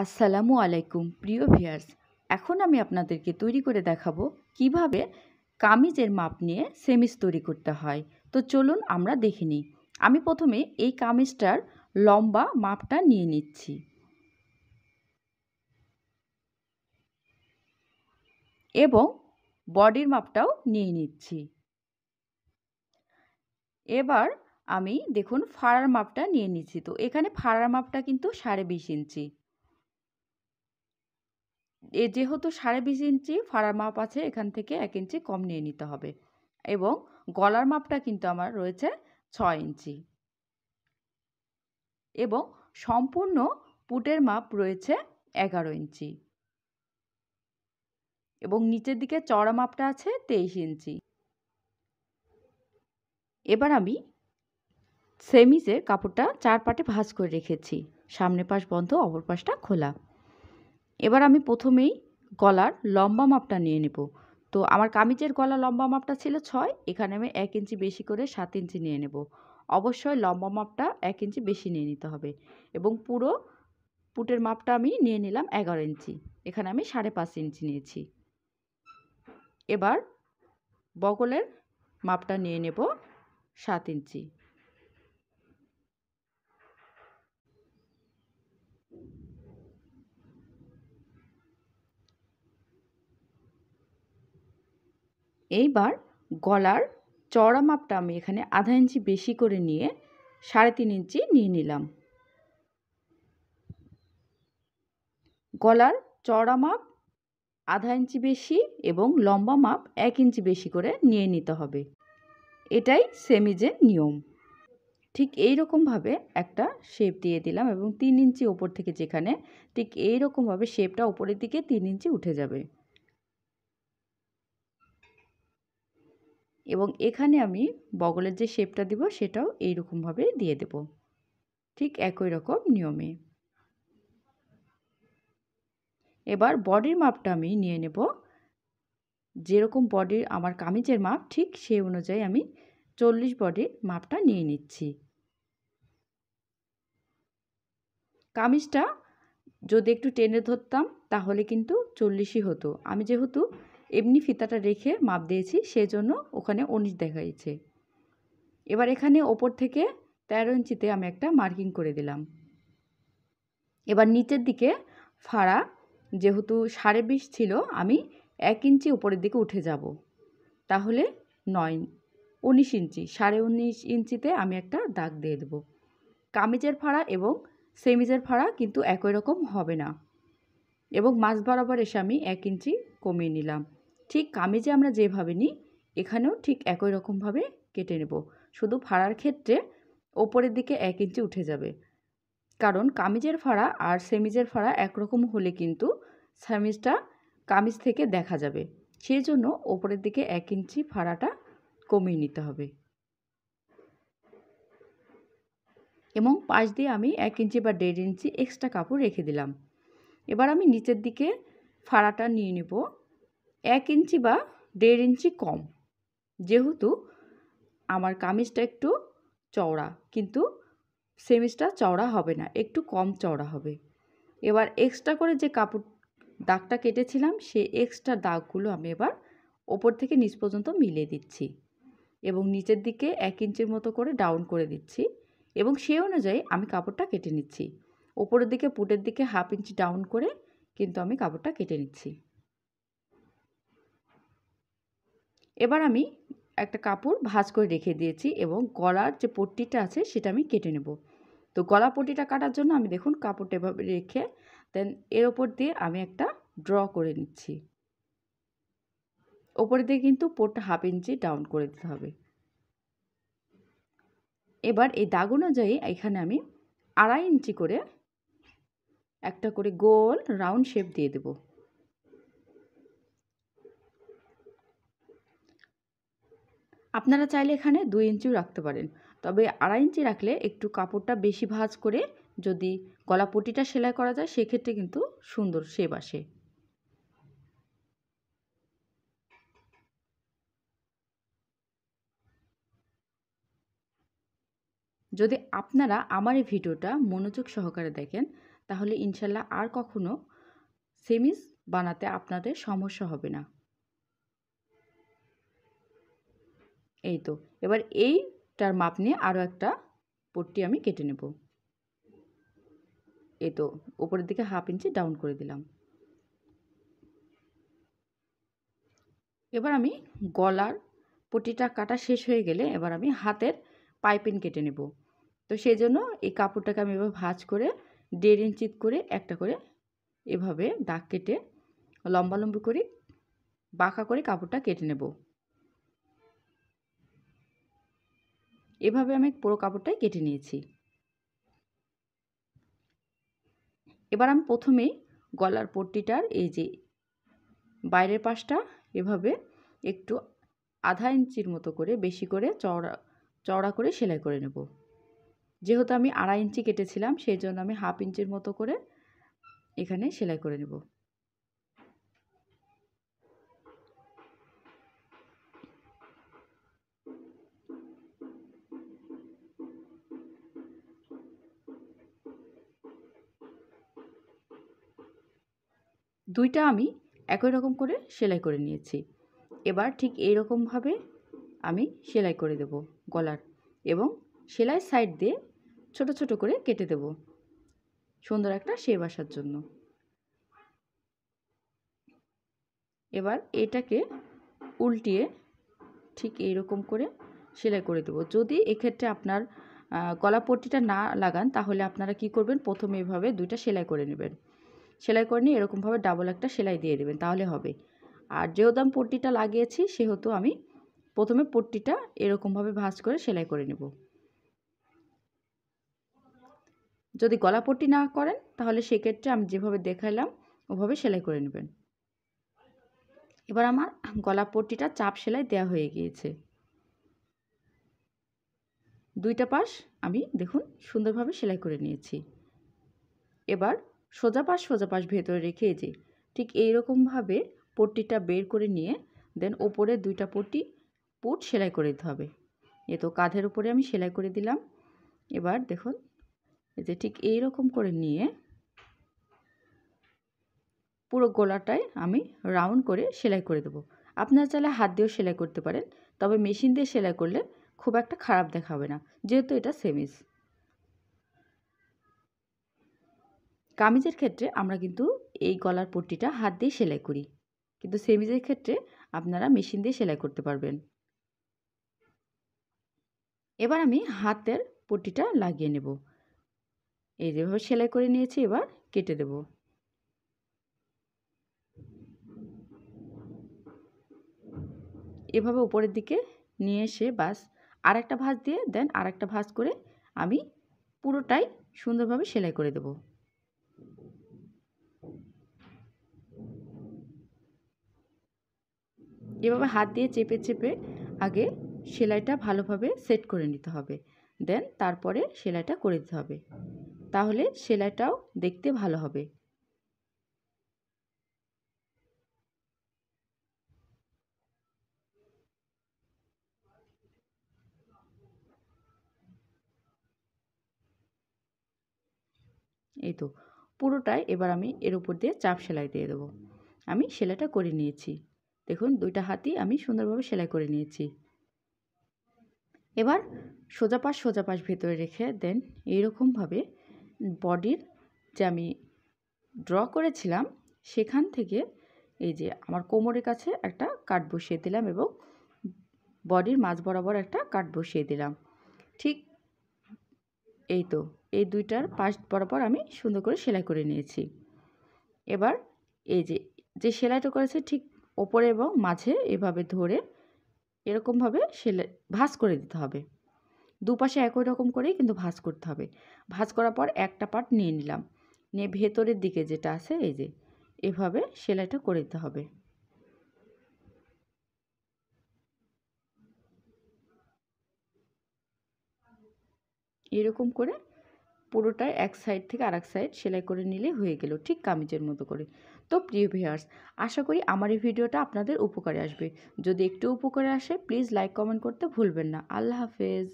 আসসালামু আলাইকুম প্রিয় ভিয়ার্স এখন আমি আপনাদেরকে তৈরি করে দেখাবো কিভাবে কামিজের মাপ নিয়ে সেমিজ তৈরি করতে হয় তো চলুন আমরা দেখে নিই আমি প্রথমে এই কামিজটার লম্বা মাপটা নিয়ে নিচ্ছি এবং বডির মাপটাও নিয়ে নিচ্ছি এবার আমি দেখুন ফাড়ার মাপটা নিয়ে নিচ্ছি তো এখানে ফাড়ার মাপটা কিন্তু সাড়ে বিশ ইঞ্চি এ যেহেতু সাড়ে বিশ ইঞ্চি ফাড়ার মাপ আছে এখান থেকে এক ইঞ্চি কম নিয়ে নিতে হবে এবং গলার মাপটা কিন্তু আমার রয়েছে ছ ইঞ্চি এবং সম্পূর্ণ পুটের মাপ রয়েছে এগারো ইঞ্চি এবং নিচের দিকে চড়া মাপটা আছে তেইশ ইঞ্চি এবার আমি সেমিজের কাপড়টা চার পাটে ভাঁজ করে রেখেছি সামনে পাশ বন্ধ অপর পাশটা খোলা এবার আমি প্রথমেই গলার লম্বা মাপটা নিয়ে নেব তো আমার কামিজের গলা লম্বা মাপটা ছিল ছয় এখানে আমি এক ইঞ্চি বেশি করে সাত ইঞ্চি নিয়ে নেব অবশ্যই লম্বা মাপটা এক ইঞ্চি বেশি নিয়ে নিতে হবে এবং পুরো পুটের মাপটা আমি নিয়ে নিলাম এগারো ইঞ্চি এখানে আমি সাড়ে পাঁচ ইঞ্চি নিয়েছি এবার বগলের মাপটা নিয়ে নেব সাত ইঞ্চি এইবার গলার চওড়া মাপটা আমি এখানে আধা ইঞ্চি বেশি করে নিয়ে সাড়ে তিন ইঞ্চি নিয়ে নিলাম গলার চওড়া মাপ আধা ইঞ্চি বেশি এবং লম্বা মাপ এক ইঞ্চি বেশি করে নিয়ে নিতে হবে এটাই সেমিজের নিয়ম ঠিক এই রকমভাবে একটা শেপ দিয়ে দিলাম এবং তিন ইঞ্চি ওপর থেকে যেখানে ঠিক এই রকমভাবে শেপটা ওপরের দিকে তিন ইঞ্চি উঠে যাবে এবং এখানে আমি বগলের যে শেপটা দিব সেটাও রকমভাবে দিয়ে দেব ঠিক একই রকম নিয়মে এবার বডির মাপটা আমি নিয়ে নেব যেরকম বডির আমার কামিজের মাপ ঠিক সেই অনুযায়ী আমি চল্লিশ বডির মাপটা নিয়ে নিচ্ছি কামিজটা যদি একটু টেনে ধরতাম তাহলে কিন্তু চল্লিশই হতো আমি যেহেতু এমনি ফিতাটা রেখে মাপ দিয়েছি সেজন্য ওখানে উনিশ দেখাইছে এবার এখানে ওপর থেকে তেরো ইঞ্চিতে আমি একটা মার্কিং করে দিলাম এবার নিচের দিকে ফাড়া যেহেতু সাড়ে বিশ ছিল আমি এক ইঞ্চি উপরের দিকে উঠে যাব তাহলে নয় উনিশ ইঞ্চি সাড়ে উনিশ ইঞ্চিতে আমি একটা দাগ দিয়ে দেবো কামিজের ফাড়া এবং সেমিজের ফাড়া কিন্তু একই রকম হবে না এবং মাছ বরাবর এসে আমি এক ইঞ্চি কমিয়ে নিলাম ঠিক কামিজে আমরা যেভাবে নিই এখানেও ঠিক একই রকমভাবে কেটে নেব শুধু ফাড়ার ক্ষেত্রে ওপরের দিকে এক ইঞ্চি উঠে যাবে কারণ কামিজের ফাড়া আর সেমিজের ফাড়া একরকম হলে কিন্তু সেমিজটা কামিজ থেকে দেখা যাবে সেই জন্য ওপরের দিকে এক ইঞ্চি ফাড়াটা কমিয়ে নিতে হবে এবং পাশ দিয়ে আমি এক ইঞ্চি বা দেড় ইঞ্চি এক্সট্রা কাপড় রেখে দিলাম এবার আমি নিচের দিকে ফাড়াটা নিয়ে নেব এক ইঞ্চি বা দেড় ইঞ্চি কম যেহেতু আমার কামিজটা একটু চওড়া কিন্তু সেমিজটা চওড়া হবে না একটু কম চওড়া হবে এবার এক্সট্রা করে যে কাপড় দাগটা কেটেছিলাম সেই এক্সট্রা দাগগুলো আমি এবার ওপর থেকে নিচ পর্যন্ত মিলিয়ে দিচ্ছি এবং নিচের দিকে এক ইঞ্চির মতো করে ডাউন করে দিচ্ছি এবং সেই অনুযায়ী আমি কাপড়টা কেটে নিচ্ছি ওপরের দিকে পুটের দিকে হাফ ইঞ্চি ডাউন করে কিন্তু আমি কাপড়টা কেটে নিচ্ছি এবার আমি একটা কাপড় ভাজ করে রেখে দিয়েছি এবং গলার যে পট্টিটা আছে সেটা আমি কেটে নেব তো গলা পট্টিটা কাটার জন্য আমি দেখুন কাপড়টা এভাবে রেখে দেন এর ওপর দিয়ে আমি একটা ড্র করে নিচ্ছি ওপরে দিয়ে কিন্তু পোটটা হাফ ইঞ্চি ডাউন করে দিতে হবে এবার এই দাগ অনুযায়ী এখানে আমি আড়াই ইঞ্চি করে একটা করে গোল রাউন্ড শেপ দিয়ে দেবো আপনারা চাইলে এখানে দুই ইঞ্চিও রাখতে পারেন তবে আড়াই ইঞ্চি রাখলে একটু কাপড়টা বেশি ভাঁজ করে যদি গলাপটিটা সেলাই করা যায় সেক্ষেত্রে কিন্তু সুন্দর শেপ আসে যদি আপনারা আমার এই ভিডিওটা মনোযোগ সহকারে দেখেন তাহলে ইনশাল্লাহ আর কখনো সেমিস বানাতে আপনাদের সমস্যা হবে না এই তো এবার এইটার মাপ নিয়ে আরও একটা পট্টি আমি কেটে নেব এই তো ওপরের দিকে হাফ ইঞ্চি ডাউন করে দিলাম এবার আমি গলার পটিটা কাটা শেষ হয়ে গেলে এবার আমি হাতের পাইপিং কেটে নেব তো সেই জন্য এই কাপড়টাকে আমি এবার ভাঁজ করে দেড় ইঞ্চি করে একটা করে এভাবে দাগ কেটে লম্বালম্বি করে বাঁকা করে কাপড়টা কেটে নেব এভাবে আমি পুরো কাপড়টাই কেটে নিয়েছি এবার আমি প্রথমেই গলার পট্টিটার এই যে বাইরের পাশটা এভাবে একটু আধা ইঞ্চির মতো করে বেশি করে চওড়া চওড়া করে সেলাই করে নেব যেহেতু আমি আড়াই ইঞ্চি কেটেছিলাম সেই জন্য আমি হাফ ইঞ্চির মতো করে এখানে সেলাই করে নেব দুইটা আমি একই রকম করে সেলাই করে নিয়েছি এবার ঠিক এই রকমভাবে আমি সেলাই করে দেব গলার এবং সেলাই সাইড দিয়ে ছোট ছোট করে কেটে দেব সুন্দর একটা সেব আসার জন্য এবার এটাকে উল্টিয়ে ঠিক এই রকম করে সেলাই করে দেব যদি এক্ষেত্রে আপনার গলা পট্টিটা না লাগান তাহলে আপনারা কি করবেন প্রথমে এভাবে দুইটা সেলাই করে নেবেন সেলাই করে নিয়ে এরকমভাবে ডাবল একটা সেলাই দিয়ে দেবেন তাহলে হবে আর যেহেতু আমি পট্টিটা লাগিয়েছি সেহেতু আমি প্রথমে পট্টিটা এরকমভাবে ভাঁজ করে সেলাই করে নেব যদি গলা পট্টি না করেন তাহলে সেক্ষেত্রে আমি যেভাবে দেখাইলাম ওভাবে সেলাই করে নেবেন এবার আমার গলা পট্টিটা চাপ সেলাই দেয়া হয়ে গিয়েছে দুইটা পাশ আমি দেখুন সুন্দরভাবে সেলাই করে নিয়েছি এবার সোজা পাশ সোজা পাশ ভেতরে রেখে যে ঠিক এইরকমভাবে পট্টিটা বের করে নিয়ে দেন ওপরে দুইটা পট্টি পুট সেলাই করে দিতে হবে এ তো কাঁধের উপরে আমি সেলাই করে দিলাম এবার দেখুন এই যে ঠিক এই রকম করে নিয়ে পুরো গোলাটায় আমি রাউন্ড করে সেলাই করে দেবো আপনারা চাইলে হাত দিয়েও সেলাই করতে পারেন তবে মেশিন দিয়ে সেলাই করলে খুব একটা খারাপ দেখাবে না যেহেতু এটা সেমিস কামিজের ক্ষেত্রে আমরা কিন্তু এই গলার পট্টিটা হাত দিয়ে সেলাই করি কিন্তু সেমিজের ক্ষেত্রে আপনারা মেশিন দিয়ে সেলাই করতে পারবেন এবার আমি হাতের পট্টিটা লাগিয়ে নেব এই যেভাবে সেলাই করে নিয়েছি এবার কেটে দেব এভাবে উপরের দিকে নিয়ে এসে বাস আর একটা ভাঁজ দিয়ে দেন আর একটা ভাঁজ করে আমি পুরোটাই সুন্দরভাবে সেলাই করে দেবো এভাবে হাত দিয়ে চেপে চেপে আগে সেলাইটা ভালোভাবে সেট করে নিতে হবে দেন তারপরে সেলাইটা করে দিতে হবে তাহলে সেলাইটাও দেখতে ভালো হবে এই তো পুরোটাই এবার আমি এর উপর দিয়ে চাপ সেলাই দিয়ে দেবো আমি সেলাইটা করে নিয়েছি দেখুন দুইটা হাতি আমি সুন্দরভাবে সেলাই করে নিয়েছি এবার সোজা পাশ সোজা পাশ ভেতরে রেখে দেন এইরকমভাবে বডির যে আমি ড্র করেছিলাম সেখান থেকে এই যে আমার কোমরের কাছে একটা কাট বসিয়ে দিলাম এবং বডির মাঝ বরাবর একটা কাট বসিয়ে দিলাম ঠিক এই তো এই দুইটার পাশ বরাবর আমি সুন্দর করে সেলাই করে নিয়েছি এবার এই যে যে সেলাইটা করেছে ঠিক ওপরে এবং মাঝে এভাবে ধরে এরকমভাবে সেলে ভাঁজ করে দিতে হবে দুপাশে একই রকম করেই কিন্তু ভাঁজ করতে হবে ভাঁজ করার পর একটা পার্ট নিয়ে নিলাম নিয়ে ভেতরের দিকে যেটা আছে এই যে এভাবে সেলাইটা করে দিতে হবে এরকম করে পুরোটাই এক সাইড থেকে আর সাইড সেলাই করে নিলে হয়ে গেল ঠিক কামিজের মতো করে তো প্রিয় ভিউয়ার্স আশা করি আমার এই ভিডিওটা আপনাদের উপকারে আসবে যদি একটু উপকারে আসে প্লিজ লাইক কমেন্ট করতে ভুলবেন না আল্লাহ হাফেজ